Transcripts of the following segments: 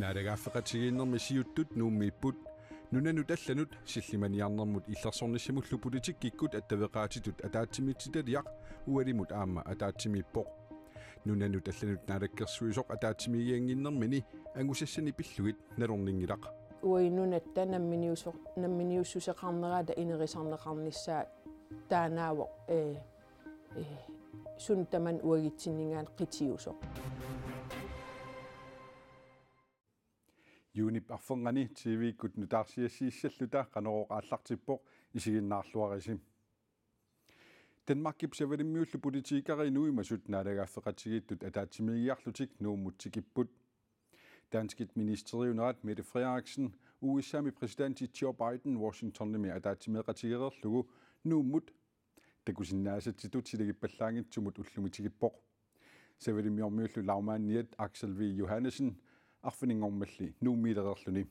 naalagaaffeqatigiinnermi siuttut nuummiipput e nunanu tallanut sillimaniarnermut illersornissimullu e politikikkut e attaveqaatitut ataatsimitsitaliaq ualimut aamma ataatsimippoq nunanu tallanut naalakkersuisoq ataatsimiggianginnermini angusassani pillugit nalorningilaq uainunatta namminiusoq namminiussuseqarneraada inerisarneqarnissaa taanaavoq ee sun taman uagitsinningaan qitiusoq юнип арфунгани тв гутну таарсиассииссаллута канерооқааллартиппоқ исигиннаарлуарисим Danmark ipsavelimmiullu politikari nuimasut naalagaaffeqatigittut ataatsimiggiarlutik nuummuttikipput Danskit ministeriunerat Mette Frederiksen uisami e præsident Joe Biden Washington, Washingtonimi ataatsimigqatigererlugu nuummut takusinnaasatitut silagippallanngittumut ullumitigippоq Savelimmiormiullu laumaanniat Axel V Johannesen арфинингормалли нуумилерерлүни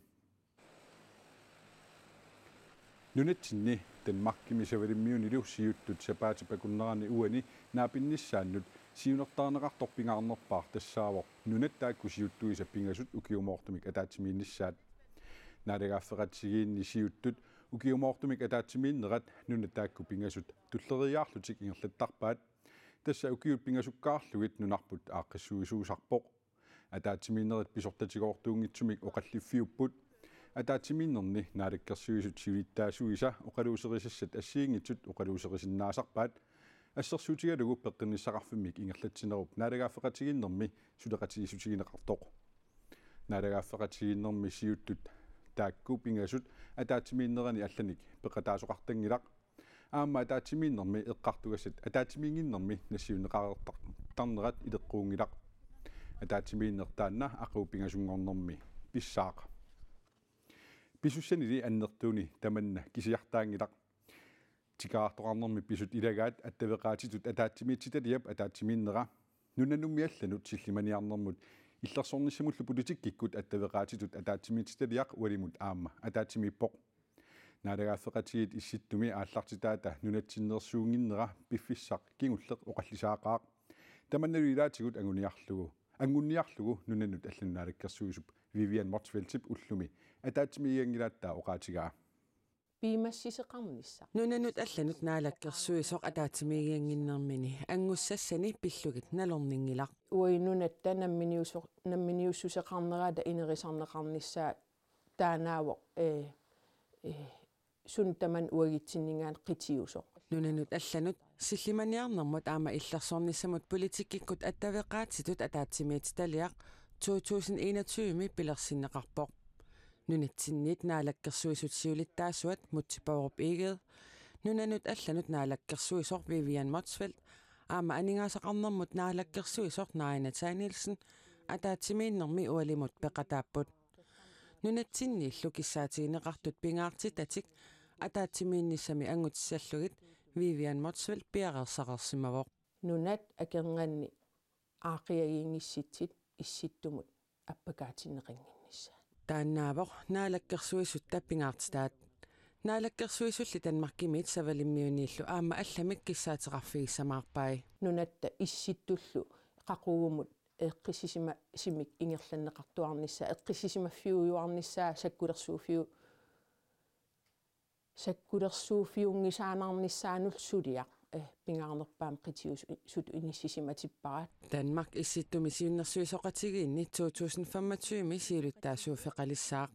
нунатсинни данмаркими савалиммиунилу сиуттут сапаати пакуннерани уани наапинниссааннут сиунертаарнеқартор пингаарнерпаар тассаавор нунаттаакку сиуттуиса пингасут укиумоортумик атаатсимиинниссаат наалегаффератсигиинни сиуттут укиумоортумик атаатсимииннерат нунаттаакку пингасут туллериаарлутик ингерлаттарпаат тасса укиут пингасуккаарлугит нунарпут ааққиссуисуусарпоқ атаатимиинерит писортатигоортуунгитсумик оқаллиффиуппут атаатимииннерни наалаккерсуисут сивиттаасуиса оқалуусерисассат ассиингитсут оқалуусерисиннаасарпаат ассерсуутигалугу пеққиннисақарфиммик ингерлатсинеруп наалагааффеқатигиннерми сулеқатигисутигинеқартоқ наалагааффеқатигиннерми сиуттут тааккуупингасут атаатимииннерани алланик пеқатаасоқартангилақ аама атаатимииннерми эққартугассат атаатимиингиннерми нассиунеқарертарнерат илеққуунгилақ таатимииннэртаанна акууппигасунгорнэрми писсааqa писуссани ли аннэртууни таманна кисиартаангилақ тикаартоқарнэрми писут илагаат аттавеқаатитут атаатимиитситат яп атаатимииннера нунануммиалланут силлиманиарнэрмут иллерсорнissimуллу политиккиккут аттавеқаатитут атаатимиитситат яқ уалимут аама атаатимиппоқ наалагааффеқатигит исситтуми ааллартитаата нунатсиннерсуунгиннера пиффиссақ кигуллеқ оқаллисаақаақ таманналуилаатигут агуниарлугу ангунниарлугу нунанут аллуннаалаккерсугисуп Vivian Mortfeldtip уллуми атаатсимиангилааттаа оqaатигаа пимассисеқармунисса нунанут алланут наалаккерсуисоқ атаатимигиангиннэрмини ангуссассани пиллугит налорнингилар уинунат танамминиусоқ намминиуссусеқарнераата инерисарнеқарниссаа таанаавоқ э э сунтаман уагитсиннингаан қитиусоқ нунанут алланут силлиманиарнэрмут аама иллерсорниссамут политиккиккут аттавеқаатситут атаатсимиит талиақ 2021-ми пилерсиннеқарпоқ нунатсинниит наалаккерсуисутсиулиттаасуат мутсипауруп игед нунанут алланут наалаккерсуисор Vivian Motzfeldt аама анингаасақарнэрмут наалаккерсуисор Наина Танилсен атаатсимииннэрми уалимут пеқатааппут нунатсинни иллукиссаатигинеқартут пингаартитатик атаатсимииннissami ангутсаллугит Vivian Motsvelt piaqersaqarsimavoq nunat akerngani aaqiagiingissitsit issittumut appakaatineqinginnissa тааннаавор наалаккерсуисут таппингаартитаат наалаккерсуисулли танмаркимит савалиммиунииллу аама алламик киссаатеқарфигиссамаарпай нунатта исситтуллу қақуугумут эққиссисима симик ингерланнеқартуарнissaа эққиссисимаффиуюарнissaа саккулерсууфиу саккулерсууфиунгисаамарнissaанулсулиaq э, pingaarnerpaam qitius sut unissisimatipparat Danmark issittumisiunnersuisoqatigiinni 2025 siiluttaasuuffeqalissaaq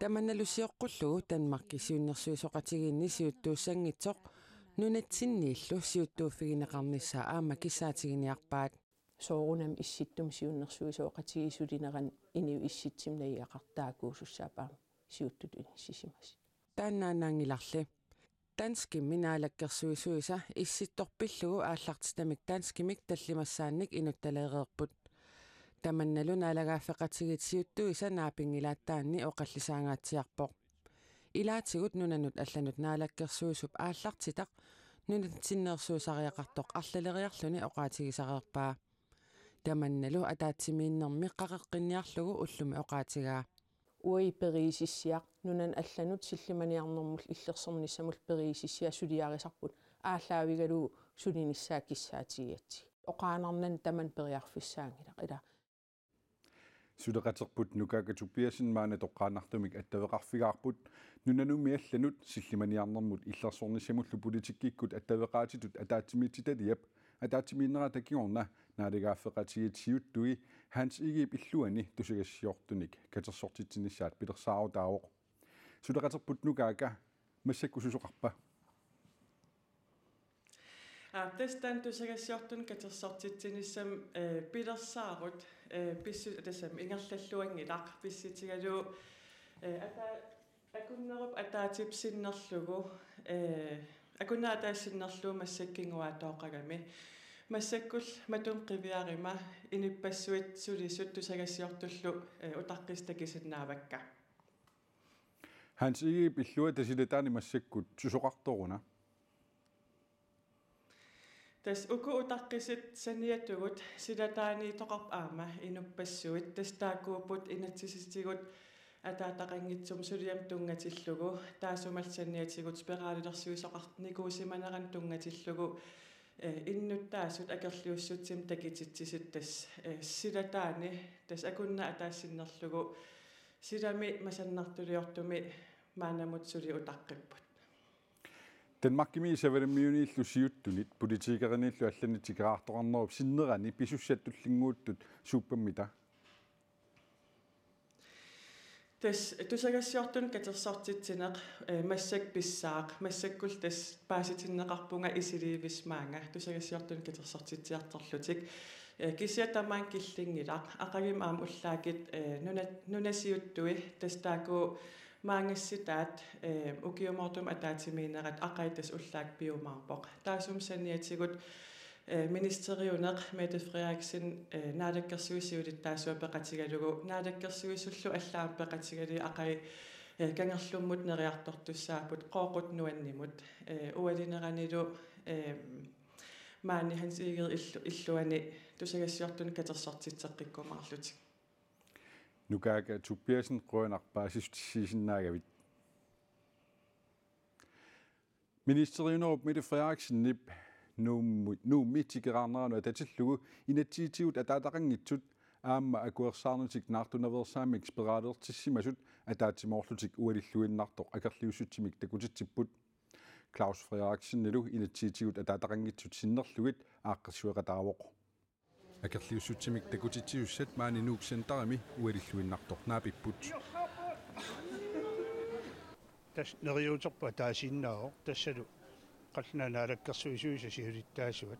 таманалусиоққуллугу Danmark issиуннерсуисоқатигиинни сиуттууссангитсоқ нунатсиннииллу сиуттууффигинеқарнissaа аама киссаатигиниарпаат соорунам исситтум сиуннерсуисоқатигисулинеран инию исситсимнаиақартаакуусуссаапаам сиуттут униссисимаси таанаанаангиларли дански минаалаккерсуисуиса исситторпиллугу ааллартитамик данскимик таллимассаанник инутталеереерпут таманналунаалагааффеқатигитсиуттуиса наапингилааттаанни оқаллисаангаатсиарпоқ илаатигут нунанут алланут наалаккерсуисуп ааллартитақ нунатсиннерсуусариақартоқ арлалериарлуни оқаатигисареерпаа таманналу атаатсимииннэрми қақеққинниарлугу уллуми оқаатигаа уи перисиссиақ nunan allanut силлиманиарнэрмул иллерсэрнissamul периисисиа сулиарисарпут ааллаавигалуу сулиниссаакиссаатигиатсиг оқаанарнан таман периарфиссаангила ила сулеқатерпут нукакатуппиасин маана тоққаанартумик аттавеқарфигаарпут нунанумиалланут силлиманиарнэрмут иллерсорнissamуллу политиккиккут аттавеқаатитут атаатимиититалиап атаатимииннера такиорна наалигааффеқатигитсиуттуи ханс игип иллуани тусигассиортуник катерсортитсиниссаат пилерсаару таавоқ сулеқатерпут нукаака массаккусусоқарпа Артистан тусагассиортун катерсартитсиниссам пилерсаарут писсу атасам ингерллаллуангилақ писситигалу ата акуннеруп атаатипсиннерлугу э акунна атаассиннерлуу массаккингуаатооқагами массаккул матун қивиарима иниппассуит сулисут тусагассиортуллу утаққистакисиннаавакка Hans igi pillua tasilataani massakkut susoqartoruna. Тэс уку утаққисит саниатугут силатаани тоқарп аама инуппассуит тас таакууппут инатсиситигут атаатақангитсум сулиам тунгатиллугу таасумалсанниатигут спираалилерсуисоқартникуусиманеран тунгатиллугу э, иннуттаасут акерлиуссутсим такититсисит тас э, силатаани тас акунна атаассиннерлугу силами масаннартулиортуми маанамутсули утаққиппут Данмаркими исавалиммиуниллу сиуттунит политикериниллу аллани тикераартоқарнеруп синнерани писуссаттуллингууттут сууппаммита тас тусагассиортун катерсартитсинеқ массак писсаақ массаккул тас пааситиннеқарпунга исилиивисмаанга тусагассиортун катерсартитсиартарлутик кисиатамаан киллингилақ ақагим аам уллаакит нуна нунасиуттуи тастааку маангисситаат э укиумортум атаатимиинерат акаитас уллаак пиумаарпоқ таасумсаниатигут э, министериунеқ Мете Фрериксен э, наалаккерсуисиулит таасуа пеқатигалугу наалаккерсуисуллу аллаам пеқатигали ақай э, кангерлуммут нериартортуссаапут қооқут нуаннимут уалинеранилу маани хансигер иллуани тусагассуартун катерсартитсеққиккумаарлутик нукаака туппиасин қуанарпаасуттиссисиннаагавит министериунеруп миле фраариксин нип нууммут нууммитикераанерана татиллугу инатсиитигут атаатақангитсут аама акуерсаарнутик наартунаверсаамик спираалеертиссимасут атаатимоорлутик уалиллуиннартоқ акерлиусутсимик такутитсиппут клаус фраариксин нилу инатсиитигут атаатақангитсут синнерлугит ааққассуэқатаавоқ акерлиуссутсимик такутитиуссат маани нууксантарами уалиллуиннарторнаапиппут тас нериутерпа таасиннао тассалу қалланаалаккерсуисуиса сиулиттаасуат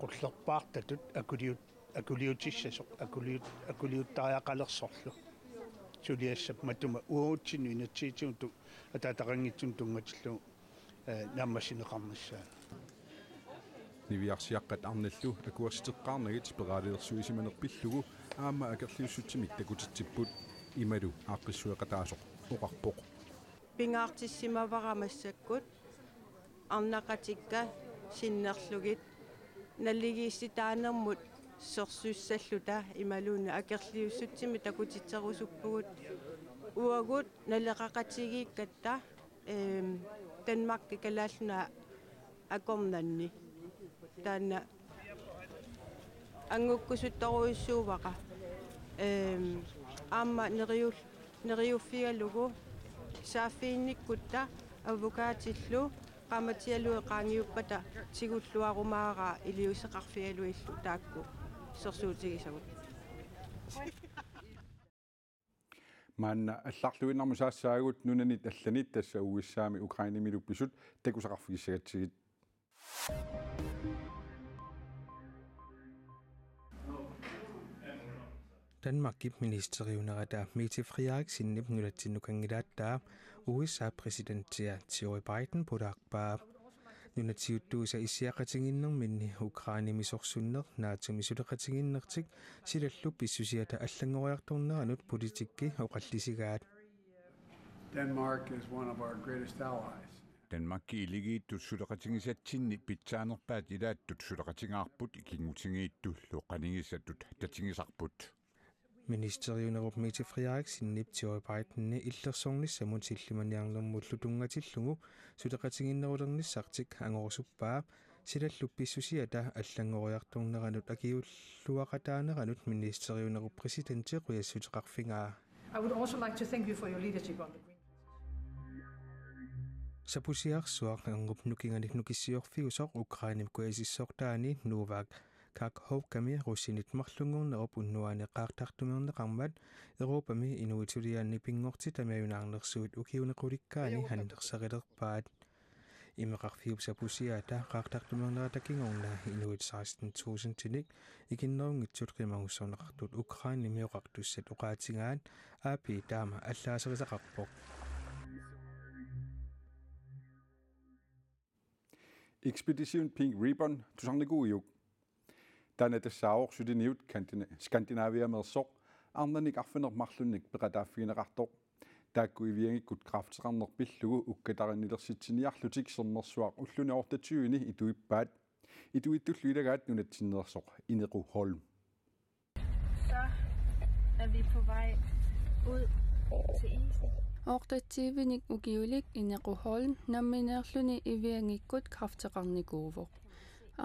қуллерпаартатут акулиут акулиутиссасо акулиут акулиуттариақалерсорлу сулиассап матума уутсину инатсиитсунту атаатақангитсун тунгатиллу нааммасинеқарнассаа нивиарсиаққат арналлу акуаситеққарнагит пераалиерсуисиманерпиллугу аама акерлиуссутсимит такутитсиппут ималу ааққиссуеқатаасоқ оқарпоқ пингаартиссимавара массаккут арнақатикка синнерлугит наллигиисси таанермут сорсуссаллута ималууна акерлиуссутсими такутитсерусуппугут уагут налеқақатигииккатта эм данмарки калааллуна акорнанни taanna ангуккусуттаруйссууваqa эм аама нериул нериуффигалугу сааффиинниккутта аввукаатиллу qamatialuи qaangiuppata тигуллуарумаагаа илиусеқарфигалуиллу таакку сэрсуутигисагут маанна алларлуиннарму саассаагут нунанит алланит тасса уиссаами украинамилупписут такусақарфигиссагатсигит Thank you. Danmark ministeriunerata Mette Friak sinnip nulatsinnukangilaattaa USA præsidentsia Joe Biden pudaqpaa нунатиуттууса исиақатигиннэрминни украанимисорсуннер наатумисулеқатигиннэртик силаллу писсусиата аллангориарторнеранут политикки оқаллисигаат Denmark is one of our greatest allies. Danmarki illigiittut sulaqatigisatsinni pitsaanерpaat ilaattut sulaqatigаарput ikingutigiittullu qanigisattut tatigisarput ministeriunerup Mette Frederiksen niptiorpartenne illersornissamun sillimaniarlermullutungatilugu suteqatiginnerulernissartik angorusuppaa силаллупписсусиата аллангориартурнеранут акиуллуақатаанеранут министериунеру президенте қуяссутеқарфингаа I would also like to thank you for your leadership on the green Sapusiaq suaq angup nukinganik nukisiorfiusoq Ukrainim kuasissortaani nuvaak какховками руссинитмарлунгорна оп уннуанеқартартумернеқармат европами инуитулиаанни пингорти тамиунаарнерсуут укиунеқуликкаани ханнерсарилерпаат имеқарфиупса пусиата қартартумернератакингорна инуит 16000 тиник икиннерунгитсут қимагуссоонеқартут украини миоқартуссат оқаатингаат аапи таама аллаасерисақарпоқ Expedition Pink Ribbon, du sang det gode juk. Dan er det sauer, så det nyt Skandinavia med så. Andre ikke af når marslen ikke bredt af fine retter. Der kunne vi ikke kunne kraftsrende og billede ukke, der er nødder sit sin hjertlutik, som er svar. Og slunde over det tyvende, i du i I du i du godt, nu er det så i Nero Holm. Så er vi på vej ud til Isen. Og det tyvende ugivelig i Nero Holm, når min hjertlutik i vi ikke kunne kraftsrende over.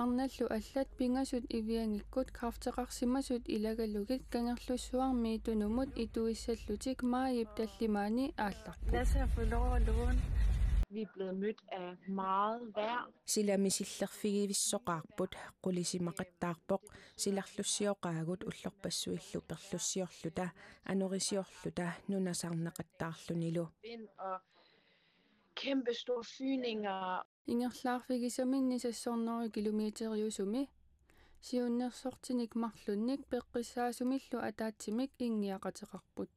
арналлу аллат пингасут ивиангиккут крафтеқарсимасут илагалугит кангерлуссуарми тунумут итуиссаллутик маип таллимаани аалларпу vi er blevet mødt af meget vejr. Sillä misillerfigivissoqaarput qulisimaqattaarpoq sillerlussioqaagut ullorpassuillu perlussiorluta anurisiorluta nunasarnaqattaarlunilu. og kæmpe store fyninger. Inger Klarfik isamini sassornori kilometeriusumi. Siunnersortinik marlunnik peqqissaasumillu ataatsimik ingiaqateqarput.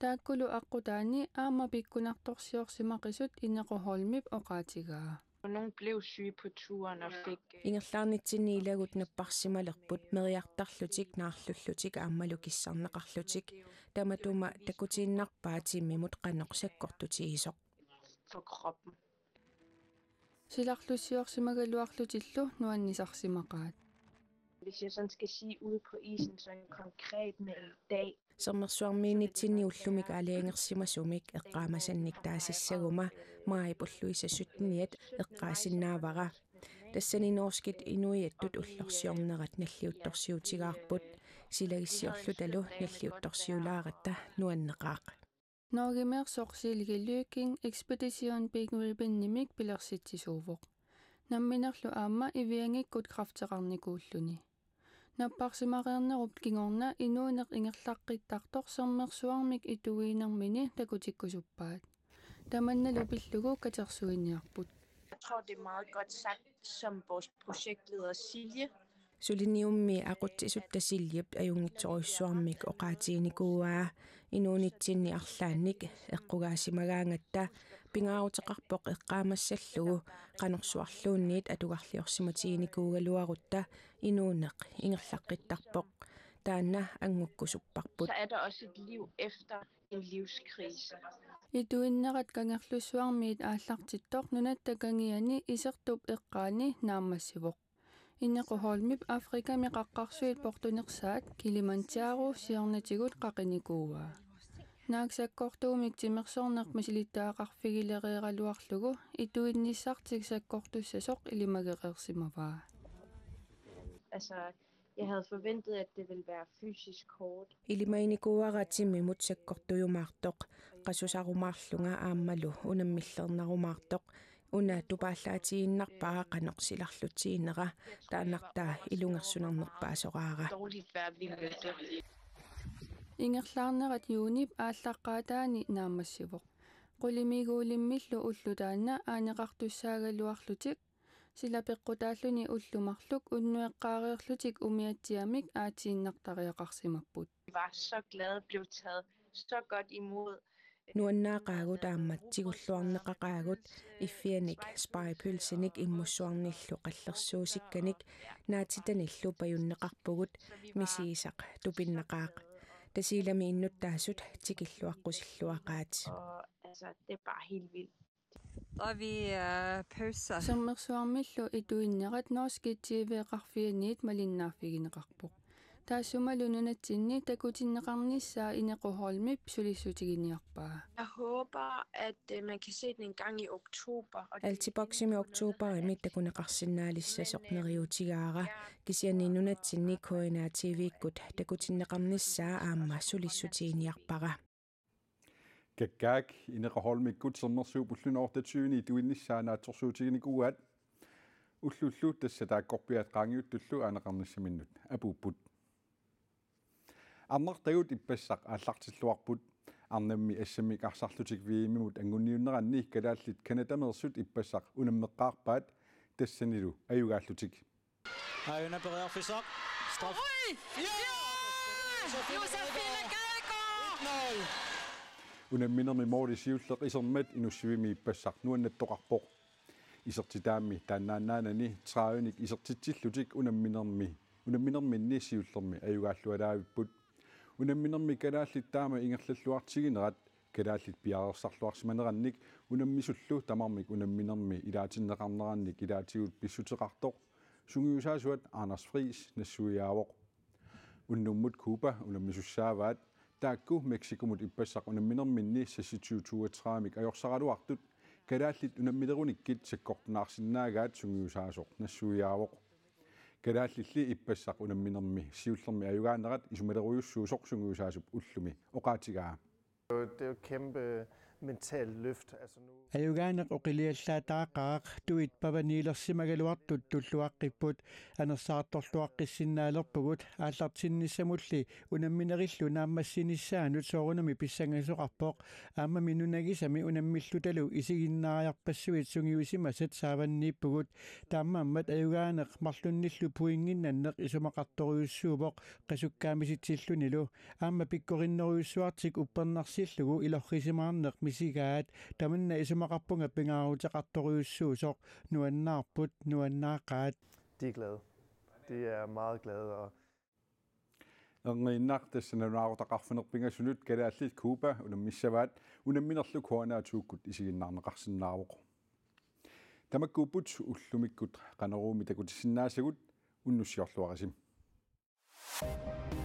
taakkulu aqqutaani aama pikkunartorsiorsimarisut inequholmip oqaatigaa Nogen blev syge på turen og fik... Ingerlarnitsini ilagut napparsimalerput meriartarlutik naarlullutik aammalukissarneqarlutik tamatuma takutiinnarpaatimmimut qanorsekkortutiisoq суккоқарпу силарлуссиорсимагалуарлут иллу нуаннисарсимақаат hvis jeg sådan skal sige ude på isen sådan konkret med i dag. Sommersuarmini tinni ullumik aliangersima sumik eqqaamasannnik taasissaguma maaipullluisa sutniat eqqaasinnaavara. Tassani norskit inuiattut ullorsiornerat nalliuttorsiutigaarput silagissiorlutalu nalliuttorsiulaaratta nuanneqaaq. Norgemer soqsil gelüking expedition bingulben nimik bilersitti sovuq. Namminerlu amma iviangik kut kraftsarnikulluni. Napparsimarerner upkingorna inuuner ingerlaqqit tartor sermersuarmik ituinermini takutikkusuppaat. Tamannal upillugu katersuiniarput. Jeg tror, det er meget godt sagt, som vores projektleder Silje сулиниумми акутсисуттасиллип аюнгитсоруссуармик оqaatiiникууаа инуунитсинни арлаанник эққугаасимагаангатта пингаарутеқарпоқ эққаамассаллугу канерсуарлуунниит атугарлиорсиматииникуугалуарутта инуунеқ ингерлаққиттарпоқ таана ангуккусуппарпут Så er der også et liv efter en livskrise. I duinnerat kangерлусуармиит ааллартиттоқ нунаттакангиани исертуп эққаани наамассивоқ Инне кухолмип Африка ми каккарсуит портунерсаат Килимантьяро сиорнатигут какиникууа. Нааксаккортуу миктимерсоорнер масилиттаақарфигилериералуарлугу итуинниссартик саккортуссасоқ илимагереерсимаваа. Altså, jeg havde forventet, at det ville være fysisk hårdt. Ilimaini kuwaqatimi mutsakkortujumaartoq qasusarumaarlunga aammalu unamillernarumaartoq уна тупааллаатигиннарпара канорсиларлутигинера таанартаа илунгерсунернерпаа сораара ингерлаарнерат юунип ааллаққаатаани наамассивоқ qulimiiguulimmillu ullutaanna aaneqartussaagalluarlutik silapeqqutaalluni ullumarluk unnueqqaariorlutik umiatsiamik aatiinnartariaqarsimapput var så glad blev taget så godt imod нуаннаақаагут аамматсигуллуарнеқақаагут иффианик спайпүлсиник иммуссуарниллу қаллерсуусикканик наатитаниллу паюннеқарпугут мисиисақ тупиннеқаақ тасилами иннуттаасут тикиллуаққусиллуақаат altså det er bare helt vildt Og vi pauser. Som er så mye, og du er nødt til å skrive raffinert med lignende taassumalununatsinni takutinneqarnissaa inequholmip sulissutiginniarpaa. Jeg håber at man kan se den en gang i oktober. Altipaksimi oktober imittequneqarsinnaalissasoqneriutigaara kisianninunatsinni koinaativiikkut takutinneqarnissaa aamma sulissutiiniarpara. Gaggag inequholmikkut sernersuupullunoorta 20 duinnissaa naatsorsuutiginikuat. уллуллуу тасса тааккорпиаат qaangiuttullu aaneqarnissiminut apuupput аммар тагут иппассақ аллартиллуарпут арнамми ассамми карсарлутик виимимут ангунниуннеранни иккалааллит канатамерсут иппассақ унаммеққаарпаат тассанилу аюгааллутик аюна периарфисақ страф унамминерми моори сиуллеқ исермат инуссивими иппассақ нуаннаттоқарпоқ исертитаамми тааннааннаанани 30ник исертитсиллутик унамминерми унамминерминни сиуллерми аюгааллуалаавиппут унамминерми калааллит таама ингерллуартигинерат калааллит пиаарерсарлуарсиманеранник унаммисуллу тамармик унамминерми илаатиннеқарнеранник илаатигут писсутеқартоқ сунгиусаасуат Anders Friis нассуяавоқ уннуммут Куба унаммисуссааваат таакку Мексикомут иппассақ унамминерминни саситиутуатраамик аёрсаралуартут калааллит унаммилеруниккит саккортунаарсиннаагаат сунгиусаасоқ нассуяавоқ калааллилли иппассақ унамминерми сиуллерми аюгаанерат исумалеруйуссуусоқсунгуусаасуп уллуми оқаатигаа Det er jo kæmpe mental løft. Altså nu... Ajuganak uqiliallataaqaaq tuit pavaniilersimagaluartut tulluaqqipput anersaartorluaqqissinaalerpugut aallartinnissamulli unamminerillu naammassinissaanut soorunami pissangasoqarpoq aamma minunagisami unammillutalu isiginnaariarpassuit sungiusimasat saavanniippugut taammaammat ajuganeq marlunnillu puinginnanneq isumaqartoriussuupoq qasukkaamisitsillunilu aamma pikkorinneruissuartik uppernersillugu ilorrisimaarneq mis isigaat tamanna isamaqarpunga pingaarutaqartoriussuusoq nuannaarput nuannaaqaat de er glade de er meget glade og ангиннаартассанааруутақарфинерпинга сулут калаалли куба унаммиссаваат унамминерлу куанаатууккут исигиннаарнеқарсиннаавоқ тамаккууппут уллумиккут канеруумитакут синнаасагут уннуссиорлуарасим Thank you.